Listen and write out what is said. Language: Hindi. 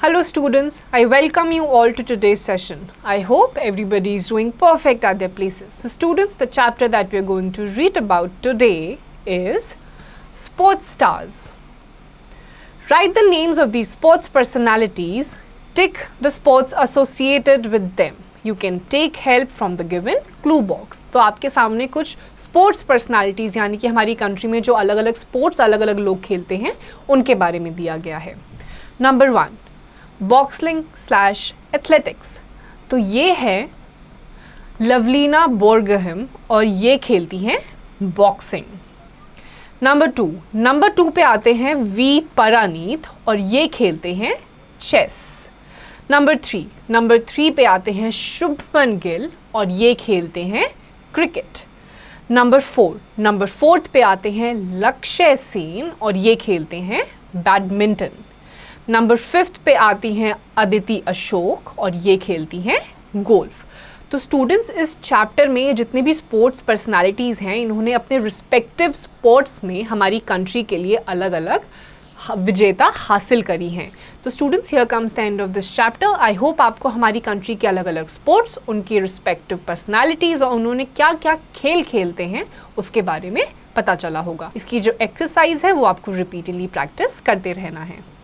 Hello students, I welcome you all to today's session. I hope everybody is doing perfect at their places. So students, the chapter that we are going to read about today is Sports Stars. Write the names of these sports personalities, tick the sports associated with them. You can take help from the given clue box. So, आपके सामने कुछ sports personalities, यानी कि हमारी country में जो अलग अलग sports, अलग अलग लोग खेलते हैं उनके बारे में दिया गया है Number one. Boxing slash athletics तो ये है लवलीना बोर्गहम और ये खेलती हैं boxing number two number two पे आते हैं वी परानीत और ये खेलते हैं chess number three number three पे आते हैं शुभमन गिल और ये खेलते हैं cricket number four number fourth पे आते हैं लक्ष्य सेन और ये खेलते हैं बैडमिंटन नंबर फिफ्थ पे आती हैं अदिति अशोक और ये खेलती हैं गोल्फ तो स्टूडेंट्स इस चैप्टर में जितने भी स्पोर्ट्स पर्सनालिटीज़ हैं इन्होंने अपने रिस्पेक्टिव स्पोर्ट्स में हमारी कंट्री के लिए अलग अलग विजेता हासिल करी हैं तो students here comes the end of this chapter I hope आपको हमारी कंट्री के अलग अलग स्पोर्ट्स उनकी रिस्पेक्टिव पर्सनालिटीज़ और उन्होंने क्या क्या खेल खेलते हैं उसके बारे में पता चला होगा इसकी जो एक्सरसाइज है वो आपको रिपीटेडली प्रैक्टिस करते रहना है